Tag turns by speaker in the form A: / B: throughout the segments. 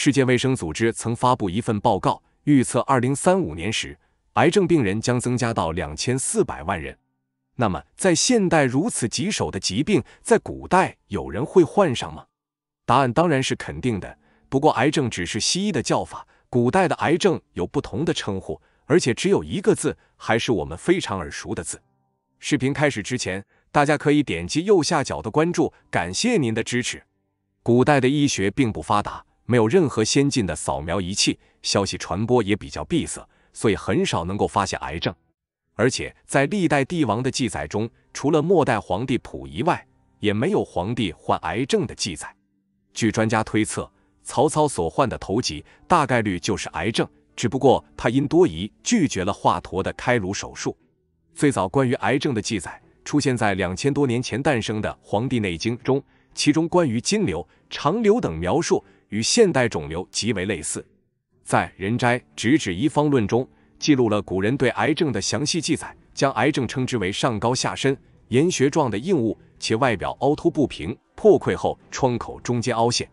A: 世界卫生组织曾发布一份报告，预测二零三五年时，癌症病人将增加到两千四百万人。那么，在现代如此棘手的疾病，在古代有人会患上吗？答案当然是肯定的。不过，癌症只是西医的叫法，古代的癌症有不同的称呼，而且只有一个字，还是我们非常耳熟的字。视频开始之前，大家可以点击右下角的关注，感谢您的支持。古代的医学并不发达。没有任何先进的扫描仪器，消息传播也比较闭塞，所以很少能够发现癌症。而且在历代帝王的记载中，除了末代皇帝溥仪外，也没有皇帝患癌症的记载。据专家推测，曹操所患的头疾大概率就是癌症，只不过他因多疑拒绝了华佗的开颅手术。最早关于癌症的记载出现在两千多年前诞生的《黄帝内经》中，其中关于金瘤、长瘤等描述。与现代肿瘤极为类似，在《仁斋直指医方论》中记录了古人对癌症的详细记载，将癌症称之为上高下深岩穴状的硬物，且外表凹凸不平，破溃后窗口中间凹陷。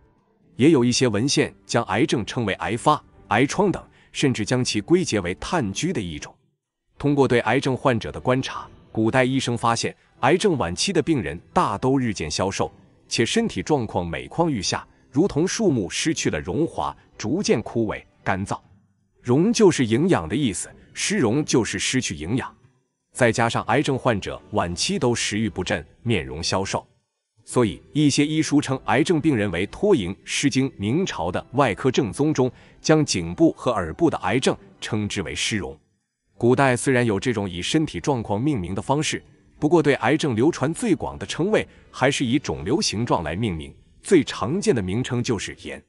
A: 也有一些文献将癌症称为癌发、癌疮等，甚至将其归结为炭疽的一种。通过对癌症患者的观察，古代医生发现，癌症晚期的病人大都日渐消瘦，且身体状况每况愈下。如同树木失去了荣华，逐渐枯萎、干燥。荣就是营养的意思，失荣就是失去营养。再加上癌症患者晚期都食欲不振、面容消瘦，所以一些医书称癌症病人为脱营。《诗经》明朝的《外科正宗》中，将颈部和耳部的癌症称之为失荣。古代虽然有这种以身体状况命名的方式，不过对癌症流传最广的称谓还是以肿瘤形状来命名。最常见的名称就是“盐”。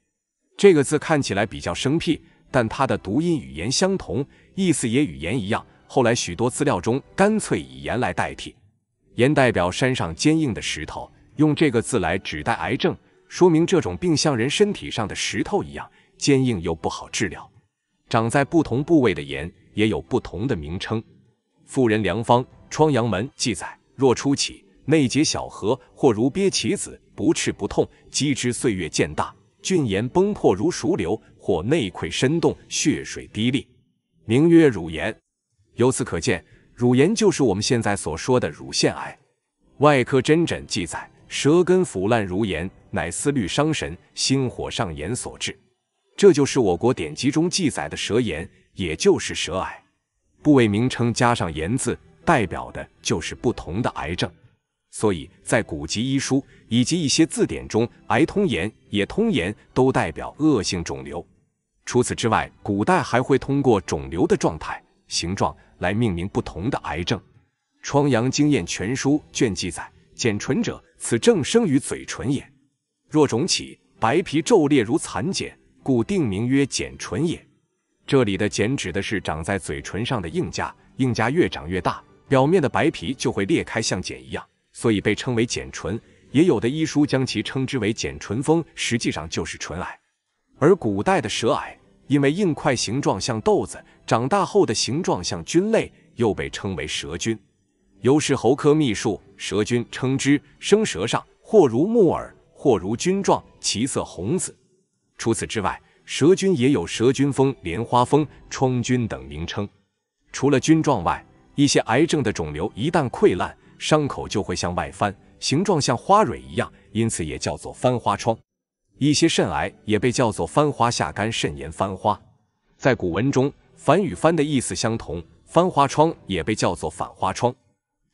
A: 这个字看起来比较生僻，但它的读音与“盐”相同，意思也与“盐”一样。后来许多资料中干脆以“盐”来代替“盐代表山上坚硬的石头。用这个字来指代癌症，说明这种病像人身体上的石头一样坚硬又不好治疗。长在不同部位的“岩”也有不同的名称。《妇人良方》《窗阳门》记载：若初起，内结小核，或如鳖棋子。不赤不痛，积之岁月渐大，峻岩崩破如熟流，或内溃深洞，血水滴沥，名曰乳岩。由此可见，乳岩就是我们现在所说的乳腺癌。外科针诊记载，舌根腐烂如岩，乃思虑伤神，心火上炎所致。这就是我国典籍中记载的舌炎，也就是舌癌。部位名称加上“炎”字，代表的就是不同的癌症。所以在古籍医书以及一些字典中，癌、通言也通言都代表恶性肿瘤。除此之外，古代还会通过肿瘤的状态、形状来命名不同的癌症。《疮疡经验全书》卷记载：“减唇者，此症生于嘴唇也。若肿起，白皮皱裂如蚕茧，故定名曰茧唇也。”这里的“茧”指的是长在嘴唇上的硬痂，硬痂越长越大，表面的白皮就会裂开，像茧一样。所以被称为简唇，也有的医书将其称之为简唇风，实际上就是唇癌。而古代的舌癌，因为硬块形状像豆子，长大后的形状像菌类，又被称为舌菌。尤氏猴科秘术，舌菌称之生舌上，或如木耳，或如菌状，其色红紫。除此之外，蛇菌也有蛇菌风、莲花风、疮菌等名称。除了菌状外，一些癌症的肿瘤一旦溃烂。伤口就会向外翻，形状像花蕊一样，因此也叫做翻花疮。一些肾癌也被叫做翻花下肝肾炎翻花。在古文中，翻与翻的意思相同，翻花疮也被叫做反花疮。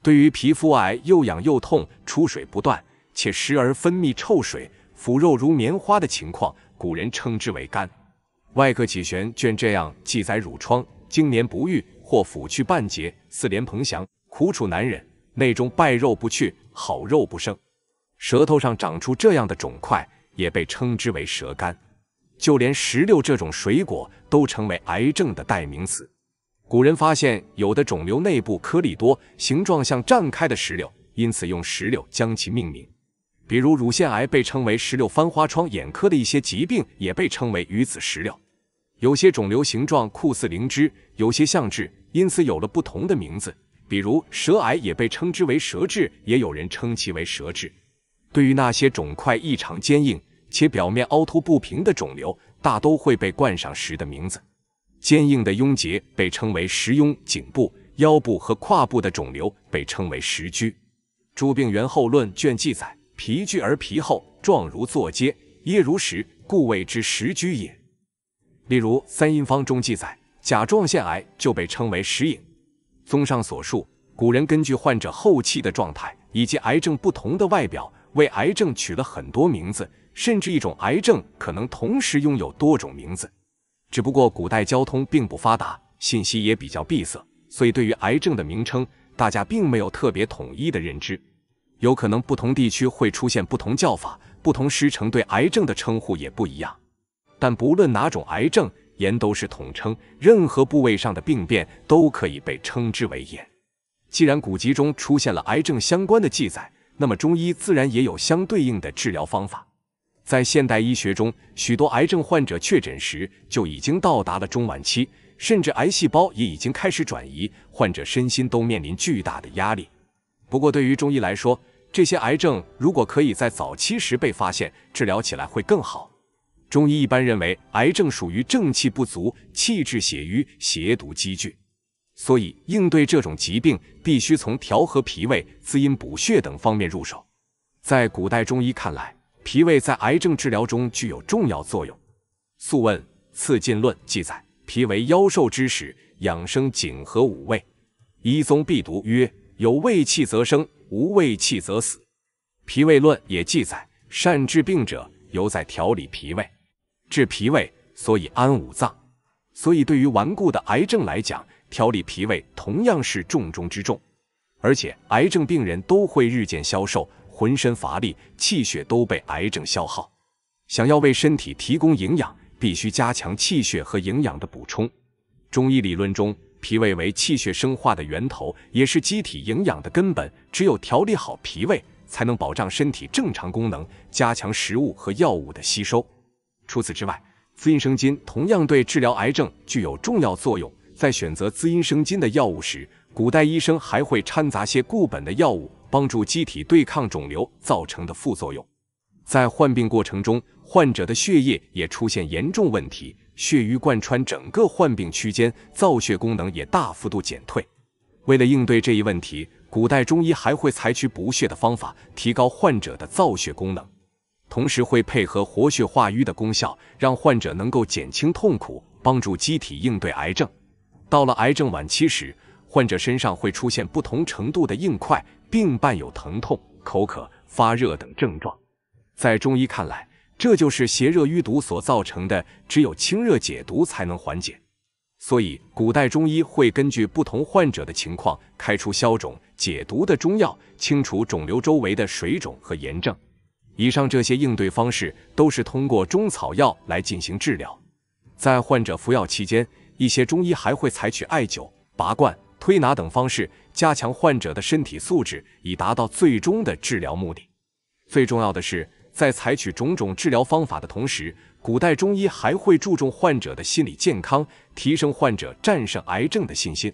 A: 对于皮肤癌又痒又痛、出水不断，且时而分泌臭水、腐肉如棉花的情况，古人称之为肝。外科起玄卷这样记载乳疮：经年不愈，或腐去半截，似莲蓬翔，苦楚难忍。内中败肉不去，好肉不剩。舌头上长出这样的肿块，也被称之为舌干。就连石榴这种水果，都成为癌症的代名词。古人发现，有的肿瘤内部颗粒多，形状像绽开的石榴，因此用石榴将其命名。比如乳腺癌被称为“石榴翻花窗，眼科的一些疾病也被称为“鱼子石榴”。有些肿瘤形状酷似灵芝，有些像痣，因此有了不同的名字。比如舌癌也被称之为舌质，也有人称其为舌质。对于那些肿块异常坚硬且表面凹凸不平的肿瘤，大都会被冠上石的名字。坚硬的痈结被称为石痈，颈部、腰部和胯部的肿瘤被称为石疽。《诸病源后论》卷记载：皮聚而皮厚，状如坐阶，叶如石，故谓之石疽也。例如，《三阴方》中记载，甲状腺癌就被称为石影。综上所述，古人根据患者后期的状态以及癌症不同的外表，为癌症取了很多名字，甚至一种癌症可能同时拥有多种名字。只不过古代交通并不发达，信息也比较闭塞，所以对于癌症的名称，大家并没有特别统一的认知，有可能不同地区会出现不同叫法，不同师承对癌症的称呼也不一样。但不论哪种癌症。炎都是统称，任何部位上的病变都可以被称之为炎。既然古籍中出现了癌症相关的记载，那么中医自然也有相对应的治疗方法。在现代医学中，许多癌症患者确诊时就已经到达了中晚期，甚至癌细胞也已经开始转移，患者身心都面临巨大的压力。不过对于中医来说，这些癌症如果可以在早期时被发现，治疗起来会更好。中医一般认为，癌症属于正气不足、气滞血瘀、邪毒积聚，所以应对这种疾病，必须从调和脾胃、滋阴补血等方面入手。在古代中医看来，脾胃在癌症治疗中具有重要作用。《素问·刺进论》记载：“脾为妖兽之始，养生景和五味。”《医宗必读》曰：“有胃气则生，无胃气则死。”《脾胃论》也记载：“善治病者，尤在调理脾胃。”治脾胃，所以安五脏。所以，对于顽固的癌症来讲，调理脾胃同样是重中之重。而且，癌症病人都会日渐消瘦，浑身乏力，气血都被癌症消耗。想要为身体提供营养，必须加强气血和营养的补充。中医理论中，脾胃为气血生化的源头，也是机体营养的根本。只有调理好脾胃，才能保障身体正常功能，加强食物和药物的吸收。除此之外，滋阴生津同样对治疗癌症具有重要作用。在选择滋阴生津的药物时，古代医生还会掺杂些固本的药物，帮助机体对抗肿瘤造成的副作用。在患病过程中，患者的血液也出现严重问题，血瘀贯穿整个患病区间，造血功能也大幅度减退。为了应对这一问题，古代中医还会采取补血的方法，提高患者的造血功能。同时会配合活血化瘀的功效，让患者能够减轻痛苦，帮助机体应对癌症。到了癌症晚期时，患者身上会出现不同程度的硬块，并伴有疼痛、口渴、发热等症状。在中医看来，这就是邪热淤毒所造成的，只有清热解毒才能缓解。所以，古代中医会根据不同患者的情况，开出消肿解毒的中药，清除肿瘤周围的水肿和炎症。以上这些应对方式都是通过中草药来进行治疗，在患者服药期间，一些中医还会采取艾灸、拔罐、推拿等方式，加强患者的身体素质，以达到最终的治疗目的。最重要的是，在采取种种治疗方法的同时，古代中医还会注重患者的心理健康，提升患者战胜癌症的信心。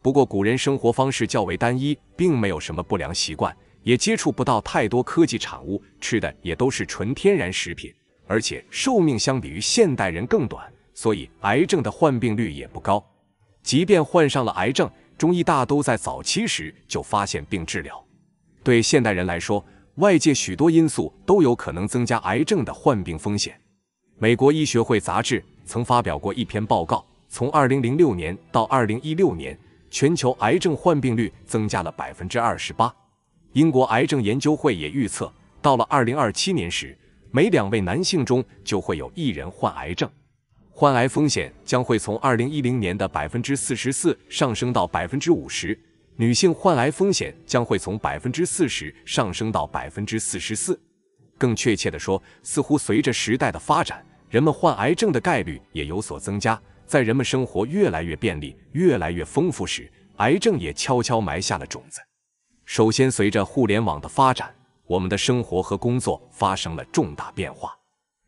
A: 不过，古人生活方式较为单一，并没有什么不良习惯。也接触不到太多科技产物，吃的也都是纯天然食品，而且寿命相比于现代人更短，所以癌症的患病率也不高。即便患上了癌症，中医大都在早期时就发现并治疗。对现代人来说，外界许多因素都有可能增加癌症的患病风险。美国医学会杂志曾发表过一篇报告，从2006年到2016年，全球癌症患病率增加了百分之二十八。英国癌症研究会也预测，到了二零二七年时，每两位男性中就会有一人患癌症，患癌风险将会从二零一零年的百分之四十四上升到百分之五十；女性患癌风险将会从百分之四十上升到百分之四十四。更确切的说，似乎随着时代的发展，人们患癌症的概率也有所增加。在人们生活越来越便利、越来越丰富时，癌症也悄悄埋下了种子。首先，随着互联网的发展，我们的生活和工作发生了重大变化。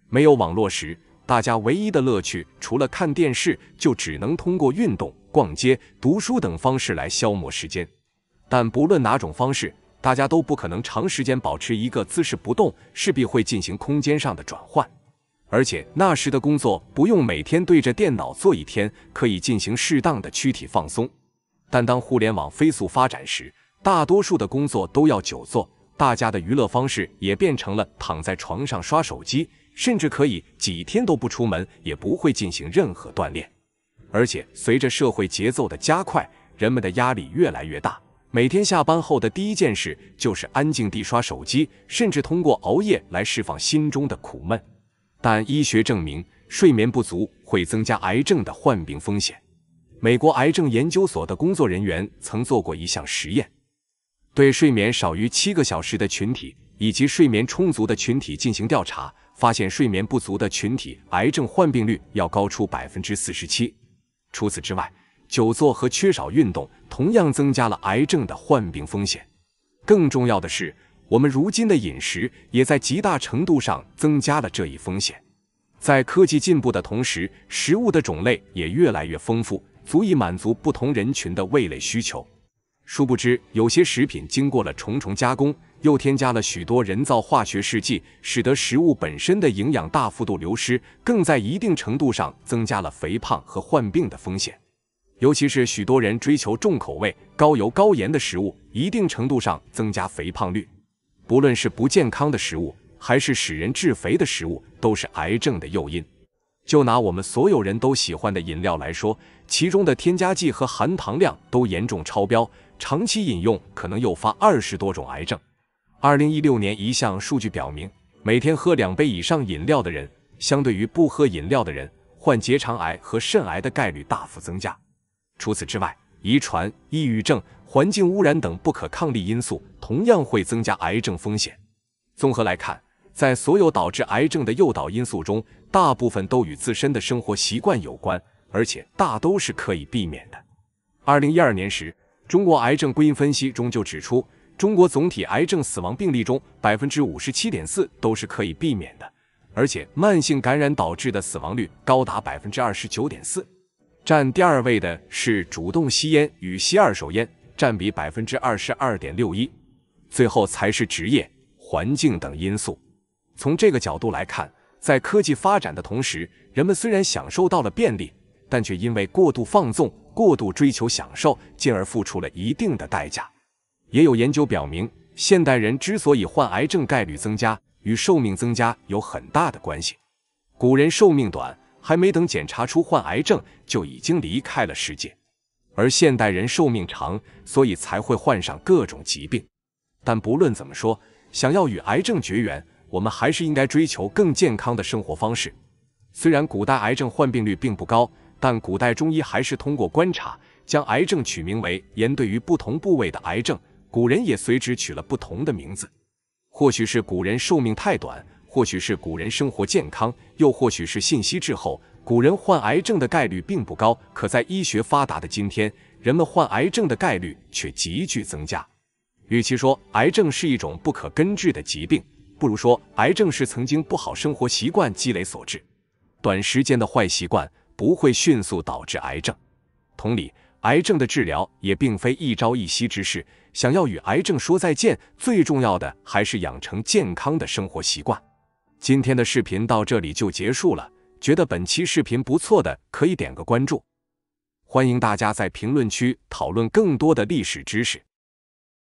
A: 没有网络时，大家唯一的乐趣除了看电视，就只能通过运动、逛街、读书等方式来消磨时间。但不论哪种方式，大家都不可能长时间保持一个姿势不动，势必会进行空间上的转换。而且那时的工作不用每天对着电脑坐一天，可以进行适当的躯体放松。但当互联网飞速发展时，大多数的工作都要久坐，大家的娱乐方式也变成了躺在床上刷手机，甚至可以几天都不出门，也不会进行任何锻炼。而且，随着社会节奏的加快，人们的压力越来越大。每天下班后的第一件事就是安静地刷手机，甚至通过熬夜来释放心中的苦闷。但医学证明，睡眠不足会增加癌症的患病风险。美国癌症研究所的工作人员曾做过一项实验。对睡眠少于七个小时的群体以及睡眠充足的群体进行调查，发现睡眠不足的群体癌症患病率要高出百分之四十七。除此之外，久坐和缺少运动同样增加了癌症的患病风险。更重要的是，我们如今的饮食也在极大程度上增加了这一风险。在科技进步的同时，食物的种类也越来越丰富，足以满足不同人群的味蕾需求。殊不知，有些食品经过了重重加工，又添加了许多人造化学试剂，使得食物本身的营养大幅度流失，更在一定程度上增加了肥胖和患病的风险。尤其是许多人追求重口味、高油高盐的食物，一定程度上增加肥胖率。不论是不健康的食物，还是使人致肥的食物，都是癌症的诱因。就拿我们所有人都喜欢的饮料来说，其中的添加剂和含糖量都严重超标。长期饮用可能诱发二十多种癌症。二零一六年一项数据表明，每天喝两杯以上饮料的人，相对于不喝饮料的人，患结肠癌和肾癌的概率大幅增加。除此之外，遗传、抑郁症、环境污染等不可抗力因素，同样会增加癌症风险。综合来看，在所有导致癌症的诱导因素中，大部分都与自身的生活习惯有关，而且大都是可以避免的。二零一二年时。中国癌症归因分析中就指出，中国总体癌症死亡病例中百分之五十七点四都是可以避免的，而且慢性感染导致的死亡率高达百分之二十九点四，占第二位的是主动吸烟与吸二手烟，占比百分之二十二点六一，最后才是职业、环境等因素。从这个角度来看，在科技发展的同时，人们虽然享受到了便利，但却因为过度放纵。过度追求享受，进而付出了一定的代价。也有研究表明，现代人之所以患癌症概率增加，与寿命增加有很大的关系。古人寿命短，还没等检查出患癌症，就已经离开了世界；而现代人寿命长，所以才会患上各种疾病。但不论怎么说，想要与癌症绝缘，我们还是应该追求更健康的生活方式。虽然古代癌症患病率并不高。但古代中医还是通过观察将癌症取名为“炎”。对于不同部位的癌症，古人也随之取了不同的名字。或许是古人寿命太短，或许是古人生活健康，又或许是信息滞后，古人患癌症的概率并不高。可在医学发达的今天，人们患癌症的概率却急剧增加。与其说癌症是一种不可根治的疾病，不如说癌症是曾经不好生活习惯积累所致。短时间的坏习惯。不会迅速导致癌症。同理，癌症的治疗也并非一朝一夕之事。想要与癌症说再见，最重要的还是养成健康的生活习惯。今天的视频到这里就结束了。觉得本期视频不错的，可以点个关注。欢迎大家在评论区讨论更多的历史知识。